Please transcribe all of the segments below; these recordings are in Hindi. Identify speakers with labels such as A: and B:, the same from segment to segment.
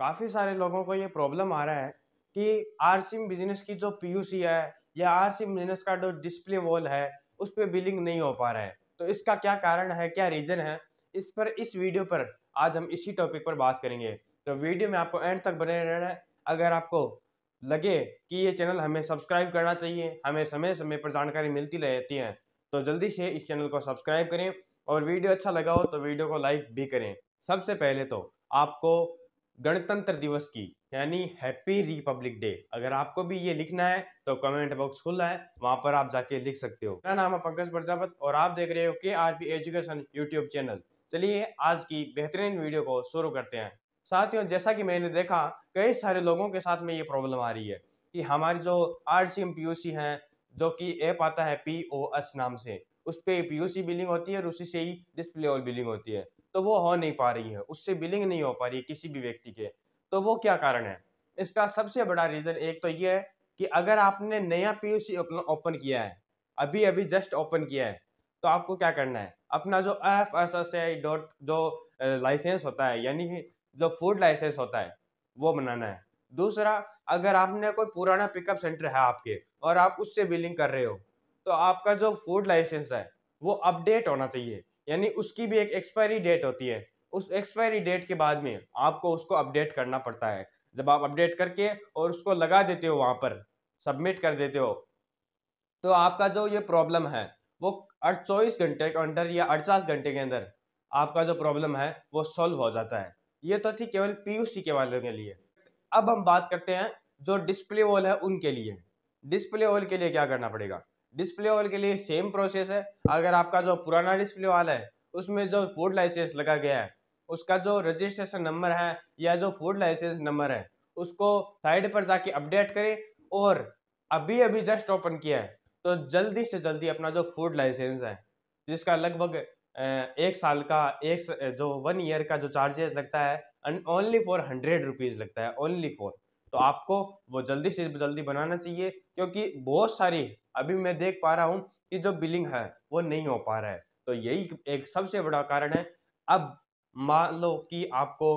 A: काफ़ी सारे लोगों को ये प्रॉब्लम आ रहा है कि आर सिम बिजनेस की जो पीयूसी है या आर सिम बिजनेस का जो डिस्प्ले वॉल है उस पर बिलिंग नहीं हो पा रहा है तो इसका क्या कारण है क्या रीज़न है इस पर इस वीडियो पर आज हम इसी टॉपिक पर बात करेंगे तो वीडियो में आपको एंड तक बने रहना है अगर आपको लगे कि ये चैनल हमें सब्सक्राइब करना चाहिए हमें समय समय पर जानकारी मिलती रहती है तो जल्दी से इस चैनल को सब्सक्राइब करें और वीडियो अच्छा लगा हो तो वीडियो को लाइक भी करें सबसे पहले तो आपको गणतंत्र दिवस की यानी हैप्पी रिपब्लिक डे अगर आपको भी ये लिखना है तो कमेंट बॉक्स खुला है वहां पर आप जाके लिख सकते हो मेरा नाम है पंकज प्रजापत और आप देख रहे हो K R P education YouTube channel चलिए आज की बेहतरीन वीडियो को शुरू करते हैं साथियों जैसा कि मैंने देखा कई सारे लोगों के साथ में ये प्रॉब्लम आ रही है कि हमारी जो R C M P U C है जो कि ऐप आता है पी ओ एस नाम से उस पर पी यू सी बिलिंग होती है और उसी से ही डिस्प्ले और बिलिंग होती है तो वो हो नहीं पा रही है उससे बिलिंग नहीं हो पा रही किसी भी व्यक्ति के तो वो क्या कारण है इसका सबसे बड़ा रीज़न एक तो ये है कि अगर आपने नया पी ओपन किया है अभी अभी जस्ट ओपन किया है तो आपको क्या करना है अपना जो F S S A I dot license होता है यानी कि जो फूड लाइसेंस होता है वो बनाना है दूसरा अगर आपने कोई पुराना पिकअप सेंटर है आपके और आप उससे बिलिंग कर रहे हो तो आपका जो फूड लाइसेंस है वो अपडेट होना चाहिए यानी उसकी भी एक एक्सपायरी डेट होती है उस एक्सपायरी डेट के बाद में आपको उसको अपडेट करना पड़ता है जब आप अपडेट करके और उसको लगा देते हो वहाँ पर सबमिट कर देते हो तो आपका जो ये प्रॉब्लम है वो चौबीस घंटे के अंदर या अड़चास घंटे के अंदर आपका जो प्रॉब्लम है वो सॉल्व हो जाता है ये तो थी केवल पीयूसी के वालों के लिए अब हम बात करते हैं जो डिस्प्ले वॉल है उनके लिए डिस्प्ले वॉल के लिए क्या करना पड़ेगा डिस्प्ले ऑयल के लिए सेम प्रोसेस है अगर आपका जो पुराना डिस्प्ले वॉल है उसमें जो फूड लाइसेंस लगा गया है उसका जो रजिस्ट्रेशन नंबर है या जो फूड लाइसेंस नंबर है उसको साइड पर जाके अपडेट करें और अभी अभी जस्ट ओपन किया है तो जल्दी से जल्दी अपना जो फूड लाइसेंस है जिसका लगभग एक साल का एक जो वन ईयर का जो चार्जेस लगता है ओनली फॉर हंड्रेड रुपीज़ लगता है ओनली फॉर तो आपको वो जल्दी से जल्दी बनाना चाहिए क्योंकि बहुत सारी अभी मैं देख पा रहा हूँ कि जो बिलिंग है वो नहीं हो पा रहा है तो यही एक सबसे बड़ा कारण है अब मान लो कि आपको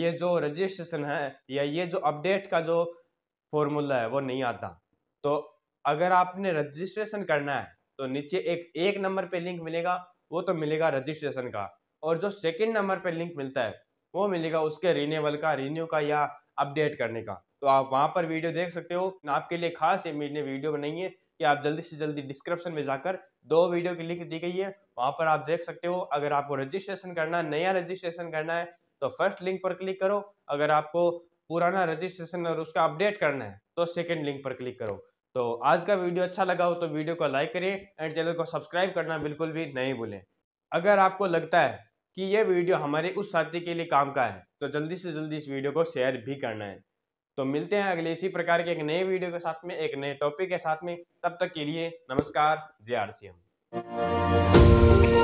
A: ये जो रजिस्ट्रेशन है या ये जो अपडेट का जो फॉर्मूला है वो नहीं आता तो अगर आपने रजिस्ट्रेशन करना है तो नीचे एक एक नंबर पे लिंक मिलेगा वो तो मिलेगा रजिस्ट्रेशन का और जो सेकंड नंबर पे लिंक मिलता है वो मिलेगा उसके रिन्यूअल का रिन्यू का या अपडेट करने का तो आप वहाँ पर वीडियो देख सकते हो आपके लिए खास ये मेरी वीडियो बनाई है कि आप जल्दी से जल्दी डिस्क्रिप्शन में जाकर दो वीडियो की लिंक दी गई है वहाँ पर आप देख सकते हो अगर आपको रजिस्ट्रेशन करना है नया रजिस्ट्रेशन करना है तो फर्स्ट लिंक पर क्लिक करो अगर आपको पुराना रजिस्ट्रेशन और उसका अपडेट करना है तो सेकेंड लिंक पर क्लिक करो तो आज का वीडियो अच्छा लगा हो तो वीडियो को लाइक करें एंड चैनल को सब्सक्राइब करना बिल्कुल भी नहीं भूलें अगर आपको लगता है कि यह वीडियो हमारे उस साथी के लिए काम का है तो जल्दी से जल्दी इस वीडियो को शेयर भी करना है तो मिलते हैं अगले इसी प्रकार के एक नए वीडियो के साथ में एक नए टॉपिक के साथ में तब तक के लिए नमस्कार जे आर सी एम